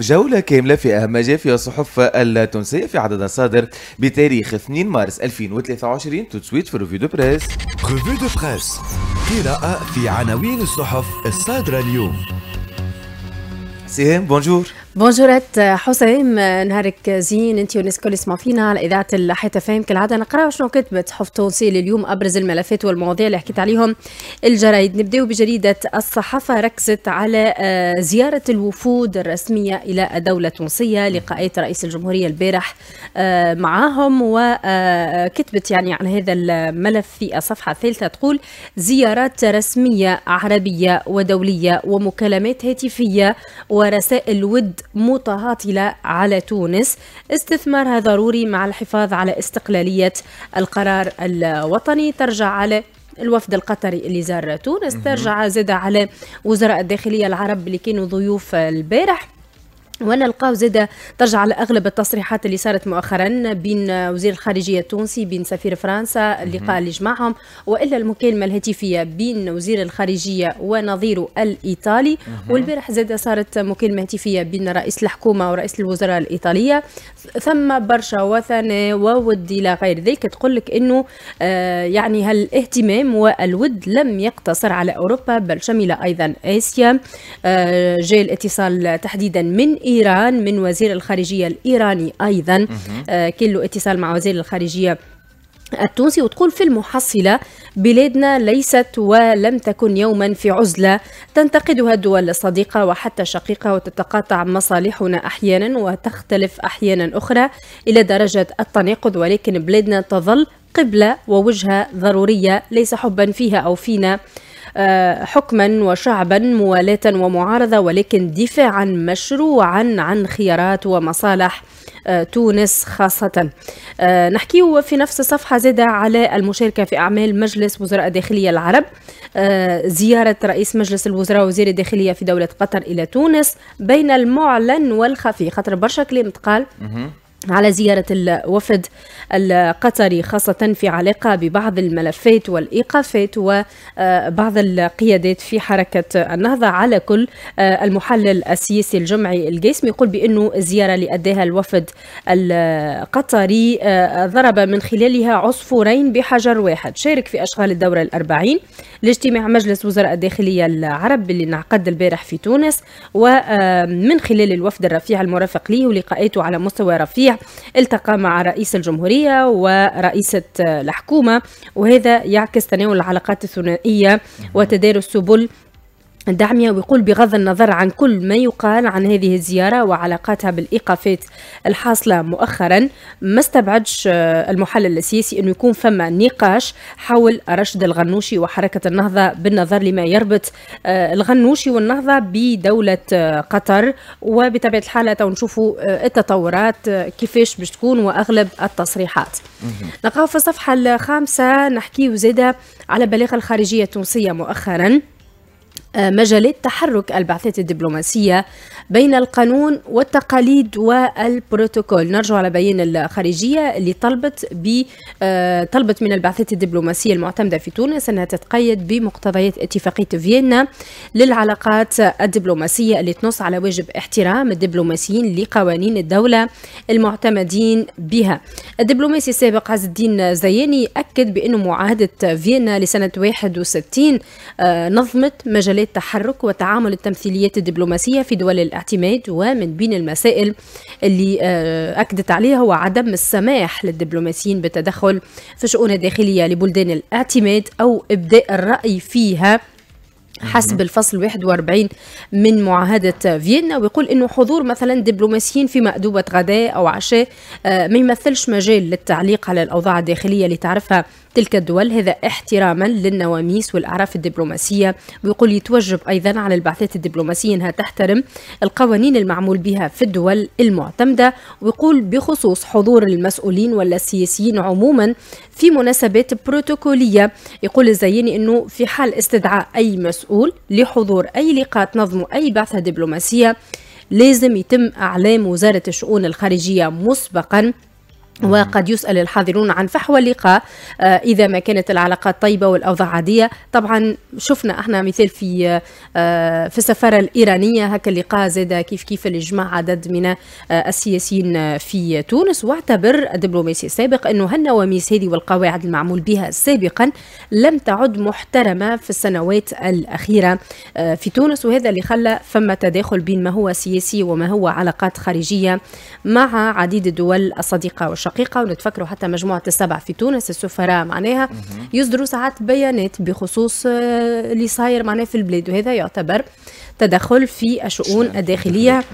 جولة كاملة في أهم ما جاء فيها الصحف التونسية في عدد صادر بتاريخ 2 مارس 2023 تتسويت في ريفيو دو بريس ريفيو دو بريس قراءة في عناوين الصحف الصادرة اليوم سهام بونجور بونجورات حسام نهارك زين انت والناس الكل يسمعوا فينا على اذاعه فاهم كالعاده نقراو شنو كتبت صحف تونسي لليوم ابرز الملفات والمواضيع اللي حكيت عليهم الجرايد نبداو بجريده الصحافه ركزت على آه، زياره الوفود الرسميه الى دوله تونسيه لقاءات رئيس الجمهوريه البارح آه، معاهم وكتبت آه، يعني عن هذا الملف في الصفحه الثالثه تقول زيارات رسميه عربيه ودوليه ومكالمات هاتفيه ورسائل ود متعاطلة على تونس استثمارها ضروري مع الحفاظ على استقلالية القرار الوطني ترجع على الوفد القطري اللي زار تونس ترجع زاد على وزراء الداخلية العرب اللي كانوا ضيوف البارح ونلقاو زادة ترجع على أغلب التصريحات اللي صارت مؤخرا بين وزير الخارجية التونسي بين سفير فرنسا اللقاء اللي جمعهم وإلا المكالمة الهاتفية بين وزير الخارجية ونظيره الإيطالي والبارح زادة صارت مكالمة هاتفية بين رئيس الحكومة ورئيس الوزراء الإيطالية ثم برشا وثناء وود إلى غير ذلك تقول لك أنه آه يعني هالاهتمام والود لم يقتصر على أوروبا بل شمل أيضا آسيا آه جاء الاتصال تحديدا من إيران من وزير الخارجية الإيراني أيضا كان له اتصال مع وزير الخارجية التونسي وتقول في المحصلة بلادنا ليست ولم تكن يوما في عزلة تنتقدها الدول الصديقة وحتى الشقيقة وتتقاطع مصالحنا أحيانا وتختلف أحيانا أخرى إلى درجة التناقض ولكن بلادنا تظل قبلة ووجهة ضرورية ليس حبا فيها أو فينا آه، حكما وشعبا موالاة ومعارضة ولكن دفاعا مشروعا عن خيارات ومصالح آه، تونس خاصة آه، نحكي في نفس الصفحة زادة على المشاركة في أعمال مجلس وزراء داخلية العرب زيارة رئيس مجلس الوزراء وزير الداخلية في دولة قطر إلى تونس بين المعلن والخفي خاطر برشا كلام تقال على زيارة الوفد القطري خاصة في علاقة ببعض الملفات والإيقافات وبعض القيادات في حركة النهضة على كل المحلل السياسي الجمعي القاسمي يقول بأنه الزيارة اللي أداها الوفد القطري ضرب من خلالها عصفورين بحجر واحد شارك في أشغال الدورة الأربعين لاجتماع مجلس وزراء الداخلية العرب اللي انعقد البارح في تونس ومن خلال الوفد الرفيع المرافق ليه ولقائته على مستوى رفيع التقى مع رئيس الجمهورية ورئيسة آه، الحكومة وهذا يعكس تناول العلاقات الثنائية وتدارس سبل دعمها ويقول بغض النظر عن كل ما يقال عن هذه الزيارة وعلاقاتها بالإيقافات الحاصلة مؤخرا ما استبعدش آه، المحلل السياسي أنه يكون فما نقاش حول رشد الغنوشي وحركة النهضة بالنظر لما يربط آه، الغنوشي والنهضة بدولة آه، قطر وبطبيعة الحالة تو نشوفوا التطورات كيفاش باش تكون وأغلب التصريحات نلقاو في الصفحة الخامسة نحكي زادة على بلاغ الخارجية التونسية مؤخراً مجالات تحرك البعثات الدبلوماسية بين القانون والتقاليد والبروتوكول نرجع على بيان الخارجية اللي طلبت ب آه، طلبت من البعثات الدبلوماسية المعتمدة في تونس أنها تتقيد بمقتضيات اتفاقية فيينا للعلاقات الدبلوماسية اللي تنص على واجب احترام الدبلوماسيين لقوانين الدولة المعتمدين بها الدبلوماسي السابق عز الدين زياني أكد بأن معاهدة فيينا لسنة 61 آه، نظمت مجالات مسائل تحرك وتعامل التمثيليات الدبلوماسية في دول الاعتماد ومن بين المسائل اللي آه، أكدت عليها هو عدم السماح للدبلوماسيين بالتدخل في شؤون الداخلية لبلدان الاعتماد أو إبداء الرأي فيها حسب الفصل 41 من معاهدة فيينا ويقول أنه حضور مثلا دبلوماسيين في مأدوبة غداء أو عشاء آه، ما يمثلش مجال للتعليق على الأوضاع الداخلية اللي تعرفها تلك الدول هذا احتراما للنواميس والأعراف الدبلوماسية ويقول يتوجب أيضا على البعثات الدبلوماسية أنها تحترم القوانين المعمول بها في الدول المعتمدة ويقول بخصوص حضور المسؤولين ولا السياسيين عموما في مناسبات بروتوكولية يقول الزيني أنه في حال استدعاء أي مسؤول لحضور أي لقاء تنظم أي بعثة دبلوماسية لازم يتم أعلام وزارة الشؤون الخارجية مسبقا نعم. وقد يسأل الحاضرون عن فحوى اللقاء آه، إذا ما كانت العلاقات طيبة والأوضاع عادية طبعا شفنا احنا مثال في آه، في السفارة الإيرانية هكا اللقاء زاد كيف كيف الإجماع عدد من آه، السياسيين في تونس واعتبر الدبلوماسي السابق أنه هالنواميس هذه والقواعد المعمول بها سابقا لم تعد محترمة في السنوات الأخيرة في تونس وهذا اللي خلى فما تداخل بين ما هو سياسي وما هو علاقات خارجية مع عديد الدول الصديقة والشعب. الشقيقة ونتفكروا حتى مجموعة السبع في تونس السفراء معناها يصدروا ساعات بيانات بخصوص آه، اللي صاير معناها في البلاد وهذا يعتبر تدخل في الشؤون الداخلية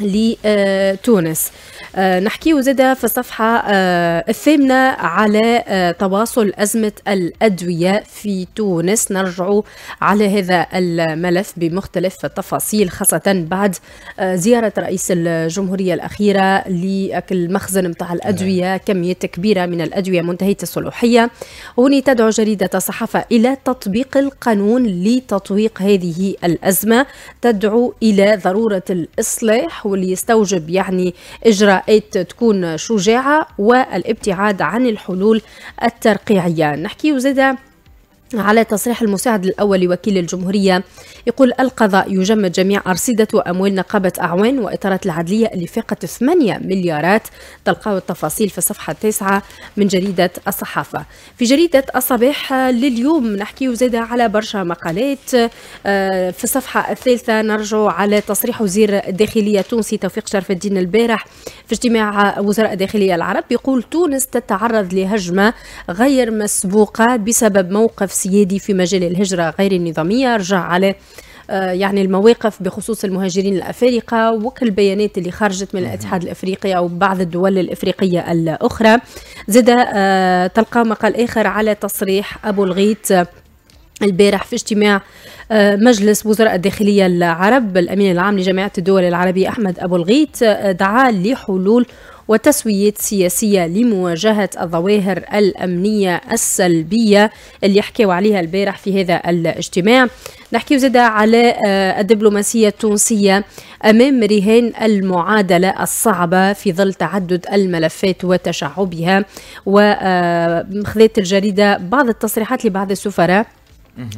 لتونس آه، نحكيه زادة في الصفحة آه، الثامنة على آه، تواصل أزمة الأدوية في تونس نرجع على هذا الملف بمختلف التفاصيل خاصة بعد زيارة رئيس الجمهورية الأخيرة للمخزن متاع الأدوية نعم. كميات كبيرة من الأدوية منتهية الصلوحية هوني تدعو جريدة الصحافة إلى تطبيق القانون لتطويق هذه الأزمة تدعو إلى ضرورة الإصلاح واللي يستوجب يعني إجراء تكون شجاعة والابتعاد عن الحلول الترقيعية نحكي زادة على تصريح المساعد الأول لوكيل الجمهورية يقول القضاء يجمد جميع أرصدة وأموال نقابة أعوان وإطارة العدلية اللي فاقت 8 مليارات تلقاو التفاصيل في الصفحة التاسعة من جريدة الصحافة في جريدة الصباح لليوم نحكي زادة على برشا مقالات آه، في الصفحة الثالثة نرجع على تصريح وزير الداخلية التونسي توفيق شرف الدين البارح في اجتماع وزراء الداخلية العرب يقول تونس تتعرض لهجمة غير مسبوقة بسبب موقف السيادي في مجال الهجرة غير النظامية رجع على آه، يعني المواقف بخصوص المهاجرين الافارقه وكل البيانات اللي خرجت من الاتحاد الافريقي او بعض الدول الافريقيه الاخرى زاد آه، تلقى مقال اخر على تصريح ابو الغيت آه، البارح في اجتماع مجلس وزراء الداخلية العرب الأمين العام لجامعة الدول العربية أحمد أبو الغيت دعا لحلول وتسوية سياسية لمواجهة الظواهر الأمنية السلبية اللي حكيوا عليها البارح في هذا الاجتماع نحكي زادة على آه، الدبلوماسية التونسية أمام رهان المعادلة الصعبة في ظل تعدد الملفات وتشعبها وخذت آه، الجريدة بعض التصريحات لبعض السفراء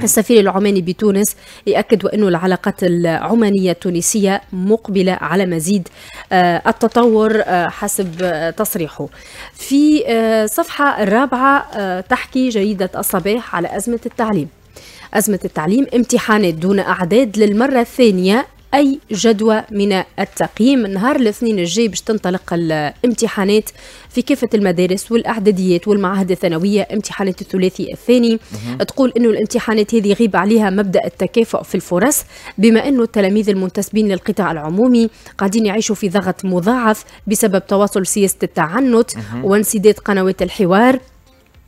السفير العماني بتونس يأكد وأن العلاقات العمانية التونسية مقبلة على مزيد آه، التطور آه، حسب آه، تصريحه في صفحة الرابعة تحكي جريدة الصباح على أزمة التعليم أزمة التعليم امتحانات دون أعداد للمرة الثانية أي جدوى من التقييم نهار الاثنين الجاي باش تنطلق الامتحانات في كافة المدارس والأعداديات والمعاهد الثانوية امتحانات الثلاثي الثاني تقول أنه الامتحانات هذه غيب عليها مبدأ التكافؤ في الفرص بما أنه التلاميذ المنتسبين للقطاع العمومي قاعدين يعيشوا في ضغط مضاعف بسبب تواصل سياسة التعنت وانسداد قنوات الحوار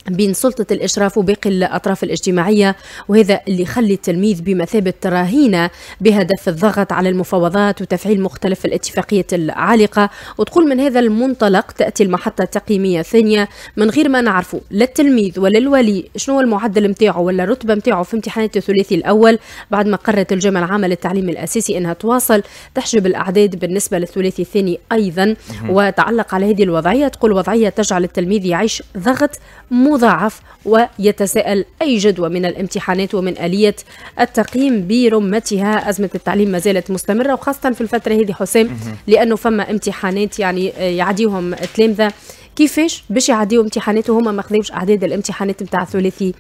بين سلطة الإشراف وباقي الأطراف الاجتماعية وهذا اللي يخلي التلميذ بمثابة رهينة بهدف الضغط على المفاوضات وتفعيل مختلف الاتفاقية العالقة وتقول من هذا المنطلق تأتي المحطة التقييمية الثانية من غير ما نعرفه لا التلميذ ولا الولي شنو المعدل متاعه ولا الرتبة متاعه في امتحانات الثلاثي الأول بعد ما قررت الجامعة العامة للتعليم الأساسي أنها تواصل تحجب الأعداد بالنسبة للثلاثي الثاني أيضا وتعلق على هذه الوضعية تقول وضعية تجعل التلميذ يعيش ضغط مو مضاعف ويتساءل أي جدوى من الامتحانات ومن آلية التقييم برمتها أزمة التعليم ما زالت مستمرة وخاصة في الفترة هذه حسام لأنه فما امتحانات يعني آه، يعديهم التلامذة كيفاش باش يعديوا امتحانات وهما ما خذوش اعداد الامتحانات نتاع الثلاثي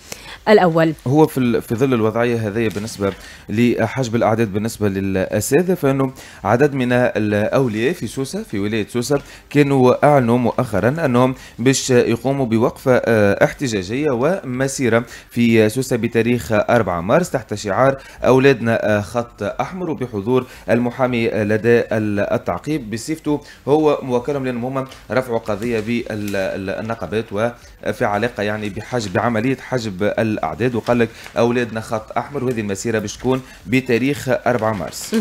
الاول هو في في ظل الوضعيه هذه بالنسبه لحجب الاعداد بالنسبه للاساتذه فانه عدد من الاولياء في سوسه في ولايه سوسه كانوا اعلنوا مؤخرا انهم باش يقوموا بوقفه آه، احتجاجيه ومسيره في سوسه بتاريخ 4 مارس تحت شعار اولادنا آه، خط احمر وبحضور المحامي لدى التعقيب بصفته هو موكلهم لانهم هما رفعوا قضيه النقابات وفي علاقه يعني بحجب بعمليه حجب الاعداد وقال لك اولادنا خط احمر وهذه المسيره باش تكون بتاريخ 4 مارس.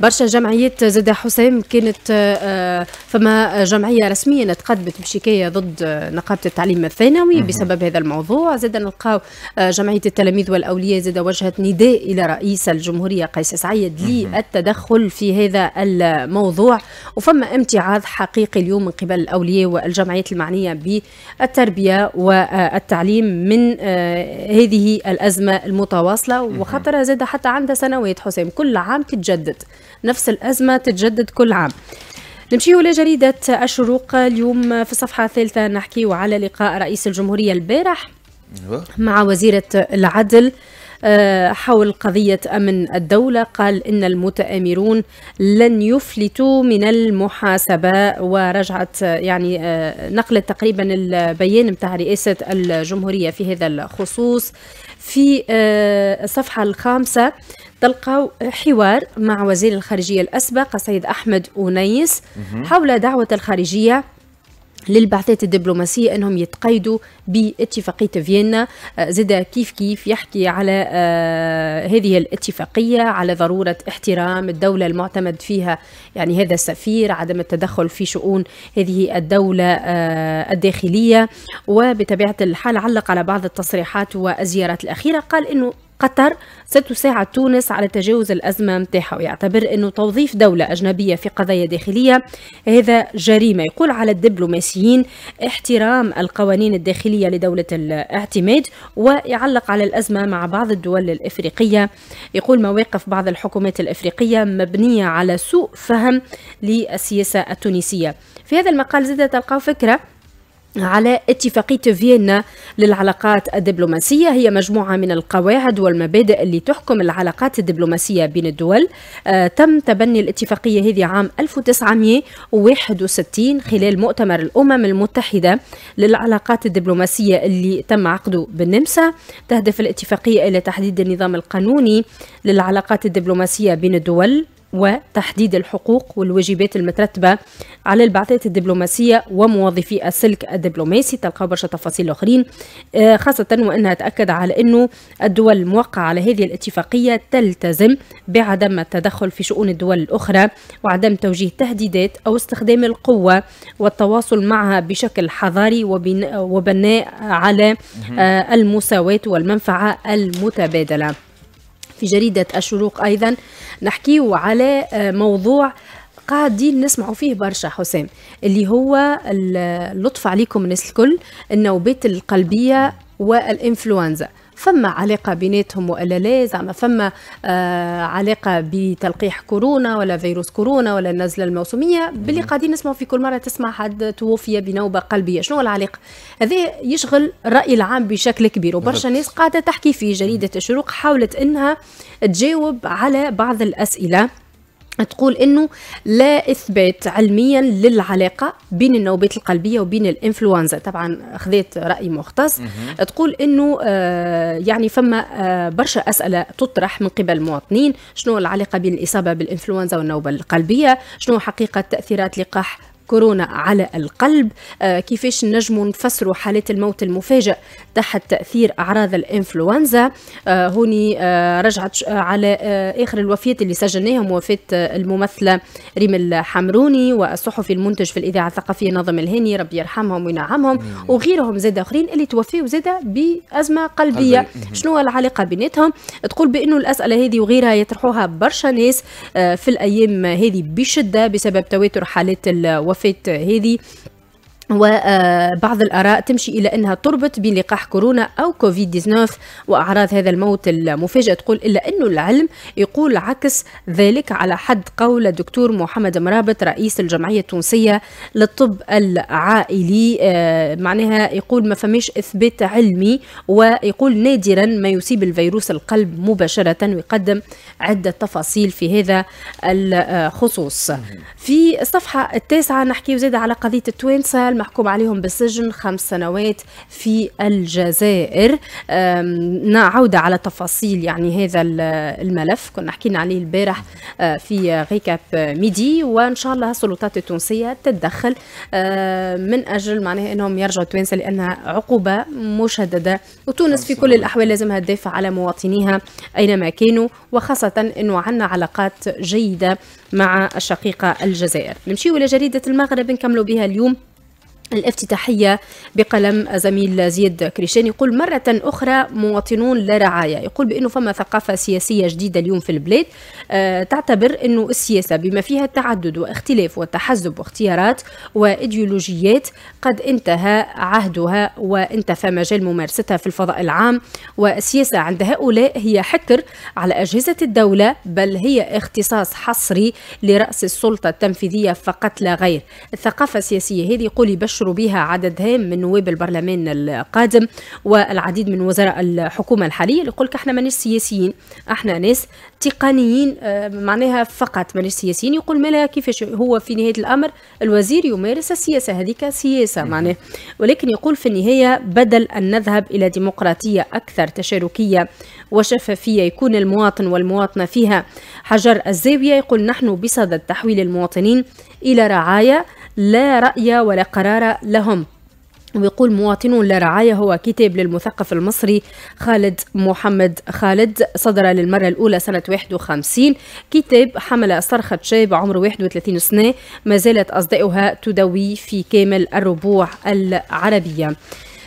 برشا جمعيات زاد حسام كانت آه، فما جمعيه رسميا تقدمت بشكايه ضد نقابه التعليم الثانوي بسبب هذا الموضوع زاد نلقاو آه، جمعيه التلاميذ والاولياء زاد وجهت نداء الى رئيس الجمهوريه قيس سعيد للتدخل في هذا الموضوع وفما امتعاض حقيقي اليوم من قبل الاولياء والجمعيات الجهات المعنية بالتربية والتعليم من آه، هذه الأزمة المتواصلة وخطرة زاد حتى عندها سنوات حسام كل عام تتجدد نفس الأزمة تتجدد كل عام نمشيو لجريدة الشروق اليوم في الصفحة الثالثة نحكيو على لقاء رئيس الجمهورية البارح أيوة. مع وزيرة العدل آه، حول قضية أمن الدولة قال إن المتآمرون لن يفلتوا من المحاسبة ورجعت يعني آه، نقلت تقريبا البيان بتاع رئاسة الجمهورية في هذا الخصوص في آه، الصفحة الخامسة تلقوا حوار مع وزير الخارجية الأسبق السيد أحمد أونيس حول دعوة الخارجية للبعثات الدبلوماسية أنهم يتقيدوا باتفاقية فيينا آه، زد كيف كيف يحكي على آه، هذه الاتفاقية على ضرورة احترام الدولة المعتمد فيها يعني هذا السفير عدم التدخل في شؤون هذه الدولة آه، الداخلية وبطبيعة الحال علق على بعض التصريحات والزيارات الأخيرة قال أنه قطر ستساعد تونس على تجاوز الأزمة متاحة ويعتبر أنه توظيف دولة أجنبية في قضايا داخلية هذا جريمة يقول على الدبلوماسيين احترام القوانين الداخلية لدولة الاعتماد ويعلق على الأزمة مع بعض الدول الإفريقية يقول مواقف بعض الحكومات الإفريقية مبنية على سوء فهم للسياسة التونسية في هذا المقال زادة تلقاو فكرة على اتفاقية فيينا للعلاقات الدبلوماسية هي مجموعة من القواعد والمبادئ اللي تحكم العلاقات الدبلوماسية بين الدول آه تم تبني الاتفاقية هذه عام 1961 خلال مؤتمر الأمم المتحدة للعلاقات الدبلوماسية اللي تم عقده بالنمسا تهدف الاتفاقية إلى تحديد النظام القانوني للعلاقات الدبلوماسية بين الدول وتحديد الحقوق والواجبات المترتبة على البعثات الدبلوماسية وموظفي السلك الدبلوماسي تلقى برشا تفاصيل آخرين آه، خاصة وأنها تأكد على أنه الدول الموقعة على هذه الاتفاقية تلتزم بعدم التدخل في شؤون الدول الأخرى وعدم توجيه تهديدات أو استخدام القوة والتواصل معها بشكل حضاري وبناء على آه، المساواة والمنفعة المتبادلة في جريدة الشروق أيضا نحكيه على آه، موضوع قاعدين نسمعوا فيه برشا حسام اللي هو اللطف عليكم الناس الكل النوبات القلبية والإنفلونزا فما علاقه بيناتهم والا لا زعما فما آه علاقه بتلقيح كورونا ولا فيروس كورونا ولا النزله الموسميه باللي قاعدين نسمعوا في كل مره تسمع حد توفي بنوبه قلبيه شنو العلاقه هذا يشغل الراي العام بشكل كبير وبرشا ناس قاعده تحكي في جريده الشروق حاولت انها تجاوب على بعض الاسئله تقول انه لا اثبات علميا للعلاقه بين النوبات القلبيه وبين الانفلونزا طبعا خذيت راي مختص تقول انه آه يعني فما آه برشا اسئله تطرح من قبل المواطنين شنو العلاقه بين الاصابه بالانفلونزا والنوبه القلبيه شنو حقيقه تاثيرات لقاح كورونا على القلب آه، كيفاش نجموا نفسروا حالات الموت المفاجئ تحت تأثير أعراض الإنفلونزا آه، هوني آه، رجعت على آخر الوفيات اللي سجلناهم وفاة الممثلة ريم الحمروني والصحفي المنتج في الإذاعة الثقافية نظم الهاني ربي يرحمهم وينعمهم وغيرهم زاد آخرين اللي توفيوا زاد بأزمة قلبية شنو العلاقة بيناتهم تقول بأنه الأسئلة هذه وغيرها يطرحوها برشا ناس في الأيام هذه بشدة بسبب تواتر حالات الوفاة of it heidi وبعض الآراء تمشي إلى أنها تربط بلقاح كورونا أو كوفيد 19 وأعراض هذا الموت المفاجئ تقول إلا أنه العلم يقول عكس ذلك على حد قول الدكتور محمد مرابط رئيس الجمعية التونسية للطب العائلي آه، معناها يقول ما فماش إثبات علمي ويقول نادرا ما يصيب الفيروس القلب مباشرة ويقدم عدة تفاصيل في هذا الخصوص في الصفحة التاسعة نحكي زاد على قضية التوانسة المحكوم عليهم بالسجن خمس سنوات في الجزائر نعود على تفاصيل يعني هذا الملف كنا حكينا عليه البارح أه، في غيكاب ميدي وإن شاء الله السلطات التونسية تتدخل أه، من أجل معناها أنهم يرجعوا تونس لأنها عقوبة مشددة وتونس في كل الأحوال لازمها تدافع على مواطنيها أينما كانوا وخاصة أنه عندنا علاقات جيدة مع الشقيقة الجزائر نمشيو إلى جريدة المغرب نكملوا بها اليوم الافتتاحية بقلم زميل زيد كريشان يقول مرة أخرى مواطنون لا رعاية يقول بأنه فما ثقافة سياسية جديدة اليوم في البلاد آه، تعتبر أنه السياسة بما فيها التعدد واختلاف والتحزب واختيارات وإيديولوجيات قد انتهى عهدها وانتفى مجال ممارستها في الفضاء العام والسياسة عند هؤلاء هي حكر على أجهزة الدولة بل هي اختصاص حصري لرأس السلطة التنفيذية فقط لا غير الثقافة السياسية هذه يقول يبشر ينشر بها عدد هام من نواب البرلمان القادم والعديد من وزراء الحكومة الحالية اللي يقول لك احنا ماناش سياسيين احنا ناس تقنيين آه، معناها فقط ماناش سياسيين يقول مالها كيفاش هو في نهاية الأمر الوزير يمارس السياسة هذيك سياسة معناه ولكن يقول في النهاية بدل أن نذهب إلى ديمقراطية أكثر تشاركية وشفافية يكون المواطن والمواطنة فيها حجر الزاوية يقول نحن بصدد تحويل المواطنين إلى رعاية لا رأي ولا قرار لهم ويقول مواطنون لا رعاية هو كتاب للمثقف المصري خالد محمد خالد صدر للمرة الأولى سنة 51 كتاب حمل صرخة شاب عمره 31 سنة ما زالت أصدائها تدوي في كامل الربوع العربية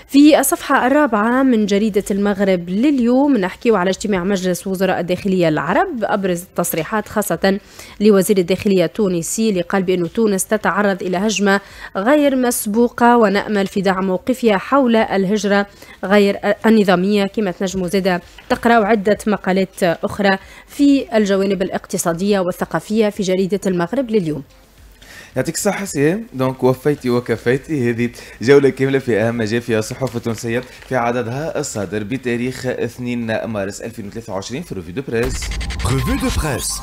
في الصفحة الرابعة من جريدة المغرب لليوم نحكيو على اجتماع مجلس وزراء الداخلية العرب أبرز التصريحات خاصة لوزير الداخلية التونسي اللي قال بأن تونس تتعرض إلى هجمة غير مسبوقة ونأمل في دعم موقفها حول الهجرة غير النظامية كما تنجموا زادة تقرأوا عدة مقالات أخرى في الجوانب الاقتصادية والثقافية في جريدة المغرب لليوم يعطيك الصحة سهام دونك وفيتي وكفيتي هذه جولة كاملة في أهم ما جاء فيها الصحف التونسية في عددها الصادر بتاريخ 2 مارس 2023 في روفي دو بريس روفي دو بريس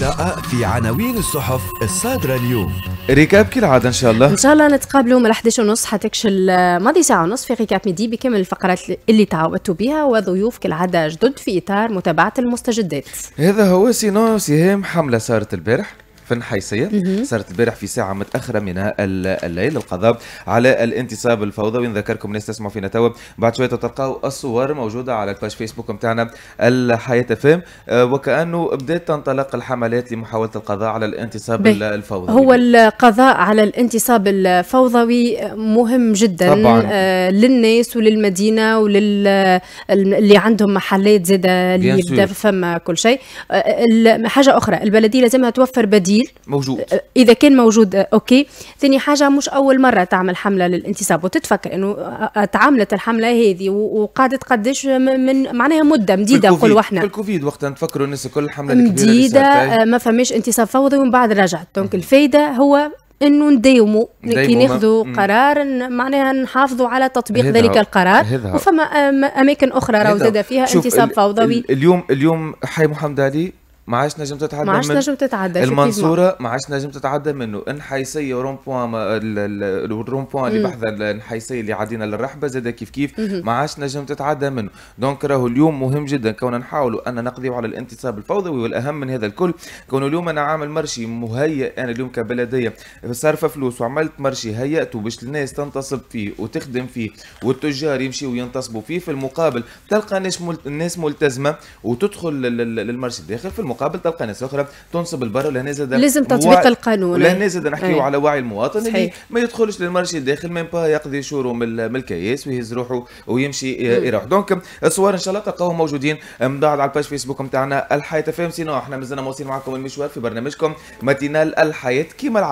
قراءة في عناوين الصحف الصادرة اليوم ريكاب كالعادة إن شاء الله إن شاء الله نتقابلوا من 11 ونص حتكشل ماضي ساعة ونص في ريكاب ميدي بكامل الفقرات اللي تعودتوا بها وضيوف كالعادة جدد في إطار متابعة المستجدات هذا هو سينو سهام حملة صارت البارح في النحيسية صارت البارح في ساعة متأخرة من الليل القضاء على الانتصاب الفوضوي نذكركم الناس تسمعوا فينا توا بعد شوية تلقاو الصور موجودة على الباج فيسبوك نتاعنا الحياة فهم آه، وكأنه بدأت تنطلق الحملات لمحاولة القضاء على الانتصاب الفوضوي هو القضاء على الانتصاب الفوضوي مهم جدا طبعاً. آه، للناس وللمدينة ولل اللي عندهم محلات اللي يبدا فما كل شيء آه، حاجة أخرى البلدية لازمها توفر بديل قليل موجود آه، آه، اذا كان موجود آه، اوكي ثاني حاجه مش اول مره تعمل حمله للانتصاب وتتفكر انه تعاملت الحمله هذه وقعدت قداش من معناها مده مديده نقولوا احنا الكوفيد وقتها نتفكروا الناس الكل حمله مديده ما فماش انتصاب فوضي ومن بعد رجعت دونك الفايده هو انه نداوموا كي ناخذوا قرار معناها نحافظوا على تطبيق ذلك القرار وفما اماكن اخرى راهو زاد فيها انتصاب فوضوي اليوم اليوم حي محمد علي ما عادش نجم تتعدى ما عادش نجم تتعدى المنصوره ما عادش نجم تتعدى منه انحيسيه الرون بوان اللي بحذا الانحيسيه اللي عدينا للرحبه زاد كيف كيف ما عادش نجم تتعدى منه دونك راهو اليوم مهم جدا كون نحاولوا ان نقضيو على الانتصاب الفوضوي والأهم من هذا الكل كون اليوم أنا عامل مرشي مهيئ أنا اليوم كبلدية صارفة فلوس وعملت مرشي هيأته باش الناس تنتصب فيه وتخدم فيه والتجار يمشيوا ينتصبوا فيه في المقابل تلقى ناس الناس ملتزمة وتدخل للمرشي الداخل في المقابل المقابل تلقى ناس اخرى تنصب البر ولا لازم تطبيق و... القانون ولا نزيد نحكيو على وعي المواطن صحيح. اللي ما يدخلش للمرشي الداخل ميم با يقضي شورو من الكياس ويهز روحه ويمشي آه، يروح دونك الصور ان شاء الله تلقاوهم موجودين من بعد على الباج فيسبوك نتاعنا الحياه تفهم سينو احنا مازلنا مواصلين معكم المشوار في برنامجكم ماتينال الحياه كيما العادة